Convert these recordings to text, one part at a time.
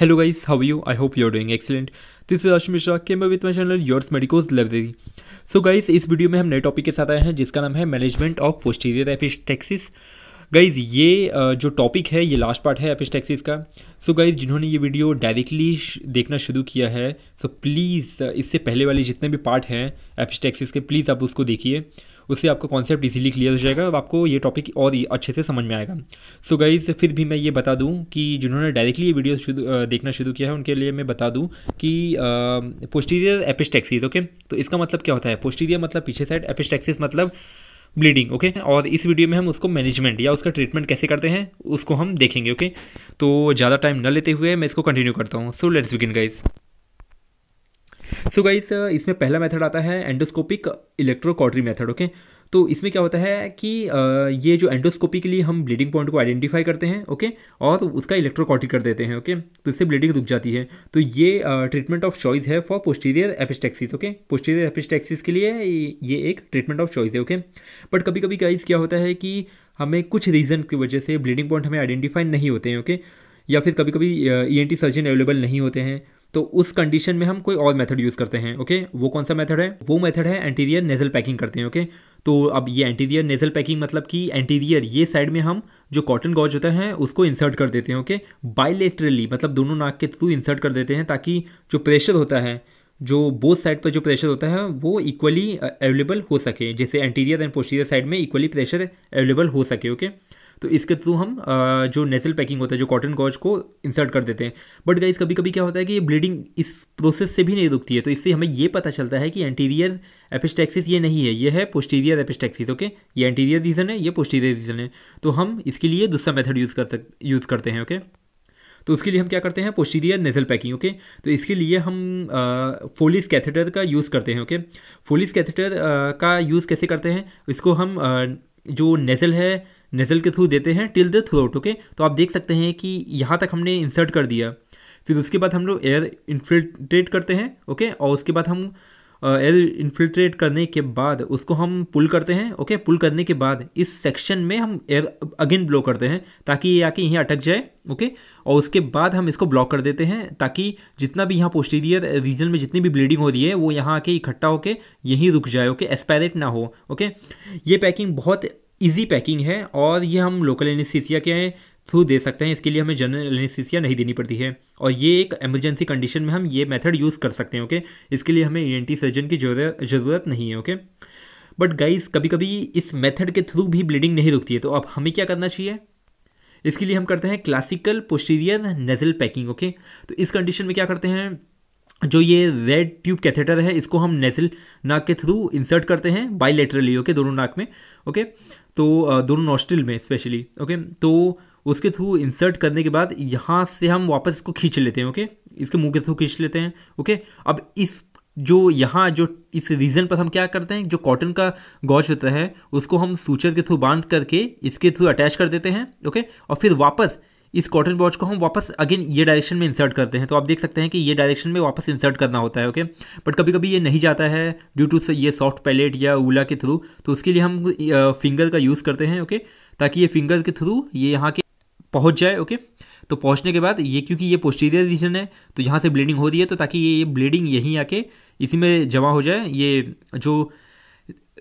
Hello guys how you I hope you are doing excellent this is Ashu Mishra के मैं with my channel yours medicos library so guys इस video में हम नए topic के साथ आए हैं जिसका नाम है management of posterior epistaxis guys ये जो टॉपिक है ये लास्ट पार्ट है एपिस्टेक्सिस का सो so गाइज जिन्होंने ये वीडियो डायरेक्टली देखना शुरू किया है सो so प्लीज़ इससे पहले वाले जितने भी पार्ट हैं एपिस्टेक्सिस के प्लीज़ आप उसको देखिए उससे आपका कॉन्सेप्ट इजीली क्लियर हो जाएगा और आपको ये टॉपिक और अच्छे से समझ में आएगा सो so गाइज फिर भी मैं ये बता दूँ कि जिन्होंने डायरेक्टली ये वीडियो देखना शुरू किया है उनके लिए मैं बता दूँ कि पोस्टीरियर एपिस्टैक्सीज ओके तो इसका मतलब क्या होता है पोस्टीरियर मतलब पीछे साइड एपिस्टैक्सीज मतलब ब्लीडिंग ओके और इस वीडियो में हम उसको मैनेजमेंट या उसका ट्रीटमेंट कैसे करते हैं उसको हम देखेंगे ओके तो ज़्यादा टाइम न लेते हुए मैं इसको कंटिन्यू करता हूँ so let's begin guys so guys uh, इसमें पहला मेथड आता है एंडोस्कोपिक इलेक्ट्रोकॉटरी मेथड ओके तो इसमें क्या होता है कि uh, ये जो एंडोस्कोपी के लिए हम ब्लीडिंग पॉइंट को आइडेंटिफाई करते हैं ओके और उसका इलेक्ट्रोकॉटरी कर देते हैं ओके तो इससे ब्लीडिंग रुक जाती है तो ये ट्रीटमेंट ऑफ चॉइस है for posterior epistaxis okay posterior epistaxis के लिए ये एक ट्रीटमेंट ऑफ चॉइस है ओके बट कभी कभी गाइज क्या होता है कि हमें कुछ रीज़न की वजह से ब्लीडिंग पॉइंट हमें आइडेंटिफाई नहीं होते हैं ओके या फिर कभी कभी ई एन सर्जन अवेलेबल नहीं होते हैं तो उस कंडीशन में हम कोई और मेथड यूज़ करते हैं ओके वो कौन सा मेथड है वो मेथड है एंटीरियर नेजल पैकिंग करते हैं ओके तो अब ये एंटीरियर नेजल पैकिंग मतलब कि एंटीरियर ये साइड में हम जो कॉटन गॉज होता है उसको इंसर्ट कर देते हैं ओके बाइलेटरली मतलब दोनों नाक के थ्रू इंसर्ट कर देते हैं ताकि जो प्रेशर होता है जो बोथ साइड पर जो प्रेशर होता है वो इक्वली अवेलेबल uh, हो सके जैसे एंटीरियर एंड पोस्टीरियर साइड में इक्वली प्रेशर अवेलेबल हो सके ओके okay? तो इसके थ्रू हम जो नेसल पैकिंग होता है जो कॉटन गॉज को इंसर्ट कर देते हैं बट गाइज कभी कभी क्या होता है कि ये ब्लीडिंग इस प्रोसेस से भी नहीं रुकती है तो इससे हमें ये पता चलता है कि एंटीरियर एपिस्टैक्सिस ये नहीं है ये है पोस्टीरियर एपिस्टैक्सिस ओके ये एंटीरियर रीजन है ये पोस्टीरियर रीजन है तो हम इसके लिए दूसरा मेथड यूज़ कर सक यूज़ करते हैं ओके तो उसके लिए हम क्या करते हैं पोस्टीरियर नेजल पैकिंग ओके तो इसके लिए हम फोलिस कैथेटर का यूज़ करते हैं ओके फोलिस कैथेटर का यूज़ कैसे करते हैं इसको हम आ, जो नेजल है नज़ल के थ्रू देते हैं टिल द थ्रोट ओके तो आप देख सकते हैं कि यहाँ तक हमने इंसर्ट कर दिया फिर उसके बाद हम लोग एयर इन्फिल्ट्रेट करते हैं ओके और उसके बाद हम एयर इन्फिल्ट्रेट करने के बाद उसको हम पुल करते हैं ओके पुल करने के बाद इस सेक्शन में हम एयर अगेन ब्लो करते हैं ताकि ये आके यहीं अटक जाए ओके और उसके बाद हम इसको ब्लॉक कर देते हैं ताकि जितना भी यहाँ पोस्टीरियर रीजन में जितनी भी ब्लीडिंग हो रही है वो यहाँ आके इकट्ठा होके यहीं रुक जाए ओके एस्पायरेट ना हो ओके ये पैकिंग बहुत इजी पैकिंग है और ये हम लोकल एनिस्थीसिया के थ्रू दे सकते हैं इसके लिए हमें जनरल एनिस्थीसिया नहीं देनी पड़ती है और ये एक एमरजेंसी कंडीशन में हम ये मेथड यूज़ कर सकते हैं ओके इसके लिए हमें ई e सर्जन की ज़रूरत नहीं है ओके बट गाइस कभी कभी इस मेथड के थ्रू भी ब्लीडिंग नहीं रुकती है तो अब हमें क्या करना चाहिए इसके लिए हम करते हैं classical posterior nasal packing okay तो इस कंडीशन में क्या करते हैं जो ये रेड ट्यूब कैथेटर है इसको हम नेसल नाक के थ्रू इंसर्ट करते हैं बाइलेटरली ओके दोनों नाक में ओके तो दोनों नॉस्ट्रिल में स्पेशली ओके तो उसके थ्रू इंसर्ट करने के बाद यहाँ से हम वापस इसको खींच लेते हैं ओके इसके मुंह के थ्रू खींच लेते हैं ओके अब इस जो यहाँ जो इस रीजन पर हम क्या करते हैं जो कॉटन का गौश होता है उसको हम सूचर के थ्रू बांध करके इसके थ्रू अटैच कर देते हैं ओके और फिर वापस इस कॉटन बॉच को हम वापस अगेन ये डायरेक्शन में इंसर्ट करते हैं तो आप देख सकते हैं कि ये डायरेक्शन में वापस इंसर्ट करना होता है ओके बट कभी कभी ये नहीं जाता है ड्यू टू ये सॉफ्ट पैलेट या ओला के थ्रू तो उसके लिए हम फिंगर का यूज़ करते हैं ओके ताकि ये फिंगर के थ्रू ये यहाँ के पहुँच जाए ओके तो पहुँचने के बाद ये क्योंकि ये पोस्टीरियर रीजन है तो यहाँ से ब्लीडिंग हो रही है तो ताकि ये ब्लीडिंग यहीं आके इसी में जमा हो जाए ये जो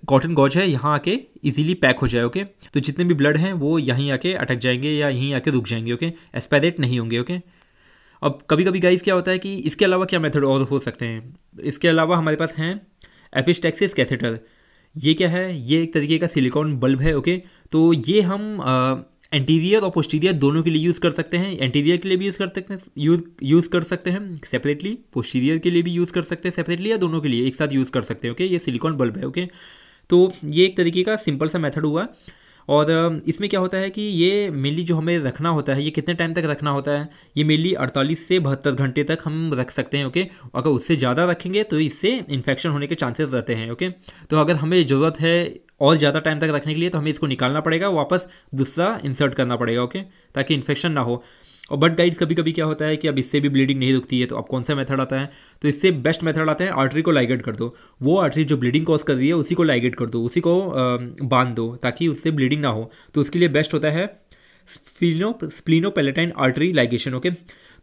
कॉटन गॉज है यहाँ आके इजीली पैक हो जाए ओके तो जितने भी ब्लड हैं वो यहीं आके अटक जाएंगे या यहीं आके रुक जाएंगे ओके एस्पैरेट नहीं होंगे ओके अब कभी कभी गाइस क्या होता है कि इसके अलावा क्या मेथड और हो सकते हैं इसके अलावा हमारे पास हैं एपिस्टेक्सिस कैथेटर ये क्या है ये एक तरीके का सिलिकॉन बल्ब है ओके तो ये हम आ, एंटीरियर और पोस्टीरियर दोनों के लिए यूज़ कर सकते हैं एंटीरियर के लिए भी यूज़ कर सकते हैं यूज़ यूज़ कर सकते हैं सेपरेटली पोस्टीरियर के लिए भी यूज़ कर सकते हैं सेपरेटली या दोनों के लिए एक साथ यूज़ कर सकते हैं ओके ये सिलिकॉन बल्ब है ओके तो ये एक तरीके का सिंपल सा मेथड हुआ और इसमें क्या होता है कि ये मेनली जो हमें रखना होता है ये कितने टाइम तक रखना होता है ये मेनली 48 से बहत्तर घंटे तक हम रख सकते हैं ओके अगर उससे ज़्यादा रखेंगे तो इससे इन्फेक्शन होने के चांसेस रहते हैं ओके तो अगर हमें ज़रूरत है और ज़्यादा टाइम तक रखने के लिए तो हमें इसको निकालना पड़ेगा वापस दूसरा इंसर्ट करना पड़ेगा ओके ताकि इन्फेक्शन ना हो और बट गाइड कभी कभी क्या होता है कि अब इससे भी ब्लीडिंग नहीं रुकती है तो अब कौन सा मेथड आता है तो इससे बेस्ट मेथड आता है आर्टरी को लाइगेट कर दो वो आर्टरी जो ब्लीडिंग कॉज कर रही है उसी को लाइगेट कर दो उसी को बांध दो ताकि उससे ब्लीडिंग ना हो तो उसके लिए बेस्ट होता है spheno sphenopalatine artery ligation okay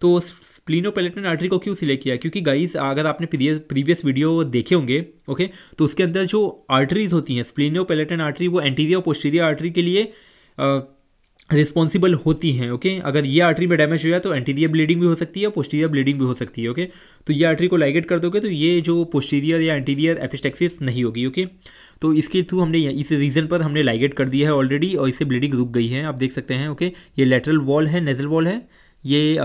तो स्प्लिनोपेलेटाइन आर्टरी को क्यों सिलेक्ट किया क्योंकि गाइस अगर आपने प्रीवियस वीडियो देखे होंगे ओके तो उसके अंदर जो आर्टरीज होती हैं स्प्लिनोपेलेटाइन आर्टरी वो एंटीरियर और पोस्टीरियर आर्टरी के लिए रिस्पॉन्सिबल होती हैं ओके अगर ये आर्टरी में डैमेज हो जाए तो एंटीरियर ब्लीडिंग भी हो सकती है पोस्टीरियर ब्लीडिंग भी हो सकती है ओके तो ये आर्टरी को लाइगेट कर दोगे तो ये जो पोस्टीरियर या एंटीरियर एपिस्टेक्सिस नहीं होगी ओके तो इसके थ्रू हमने इस रीजन पर हमने लाइगेट कर दिया है ऑलरेडी और इससे ब्लीडिंग रुक गई है आप देख सकते हैं ओके ये लेटरल वॉल है नेजल वॉल है ये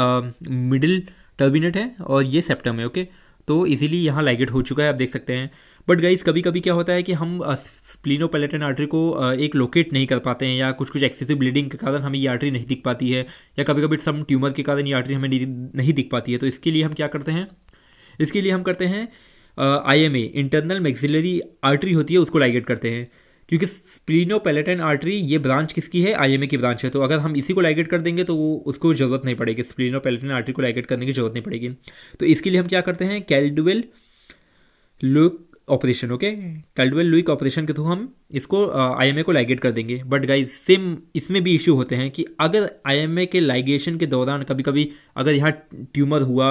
मिडिल टर्बिनेट है और ये सेप्टम है ओके तो इजीली यहाँ लाइगेट हो चुका है आप देख सकते हैं बट गाइज कभी कभी क्या होता है कि हम स्प्लिनो पैलेटन आर्टरी को एक लोकेट नहीं कर पाते हैं या कुछ कुछ एक्सेसिव ब्लीडिंग के कारण हमें ये आर्टरी नहीं दिख पाती है या कभी कभी सम ट्यूमर के कारण ये आर्टरी हमें नहीं दिख पाती है तो इसके लिए हम क्या करते हैं इसके लिए हम करते हैं I M A internal maxillary artery होती है उसको लाइगेट करते हैं क्योंकि स्प्लिनो पैलेटन आर्टरी ये ब्रांच किसकी है आई एम ए की ब्रांच है तो अगर हम इसी को लाइगेट कर देंगे तो वो उसको ज़रूरत नहीं पड़ेगी स्प्लिनो पैलेटन आर्टरी को लाइगेट करने की ज़रूरत नहीं पड़ेगी तो इसके लिए हम क्या करते हैं Caldwell Luc operation okay Caldwell Luc operation के थ्रू हम इसको आईएमए को लाइगेट कर देंगे बट गाइज सेम इसमें भी इश्यू होते हैं कि अगर आईएमए के लाइगेशन के दौरान कभी कभी अगर यहाँ ट्यूमर हुआ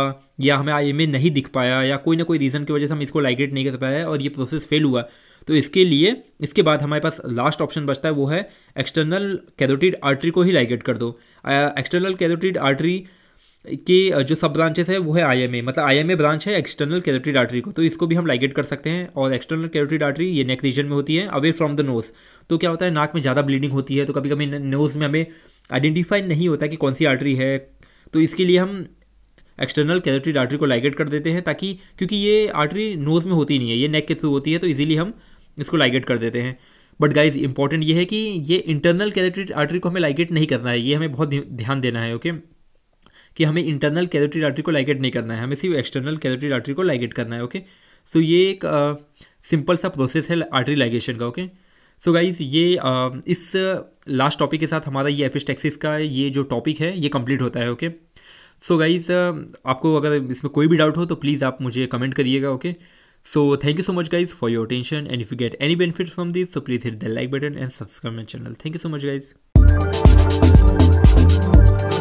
या हमें आईएमए नहीं दिख पाया या कोई ना कोई रीज़न की वजह से हम इसको लाइगेट नहीं कर पाया और ये प्रोसेस फेल हुआ तो इसके लिए इसके बाद हमारे पास लास्ट ऑप्शन बचता है वो है एक्सटर्नल कैरोटिड आर्टरी को ही लाइगेट कर दो एक्सटर्नल कैरोटिड आर्टरी कि जो सब ब्रांचेस है वो है आईएमए मतलब आईएमए ब्रांच है एक्सटर्नल कैरेटरी आर्टरी को तो इसको भी हम लाइगेट कर सकते हैं और एक्सटर्नल कैरेटरी डाटरी ये नेक रीजन में होती है अवे फ्रॉम द नोज़ तो क्या होता है नाक में ज़्यादा ब्लीडिंग होती है तो कभी कभी नोज़ में हमें आइडेंटिफाई नहीं होता कि कौन सी आर्टरी है तो इसके लिए हम एक्सटर्नल कैरेटरी डाटरी को लाइगेट कर देते हैं ताकि क्योंकि ये आर्टरी नोज़ में होती नहीं है ये नेक के थ्रू होती है तो इजीली हम इसको लाइगेट कर देते हैं बट गाइज इंपॉर्टेंट ये है कि ये इंटरनल कैरेटरी आर्टरी को हमें लाइगेट नहीं करना है ये हमें बहुत ध्यान देना है ओके okay? कि हमें इंटरनल कैलोटरी आर्टरी को लाइगेट नहीं करना है हमें सिर्फ एक्सटर्नल कैलोटरी आर्टरी को लाइगेट करना है ओके सो ये एक सिंपल सा प्रोसेस है आर्टरी लाइगेशन का ओके सो गाइज ये आ, इस लास्ट टॉपिक के साथ हमारा ये एपिस्टेक्सिस का ये जो टॉपिक है ये कंप्लीट होता है ओके सो गाइज आपको अगर इसमें कोई भी डाउट हो तो प्लीज़ आप मुझे कमेंट करिएगा okay So thank you so much guys for your attention you get any benefit from this so please hit the like button and subscribe my channel thank you so you so much guys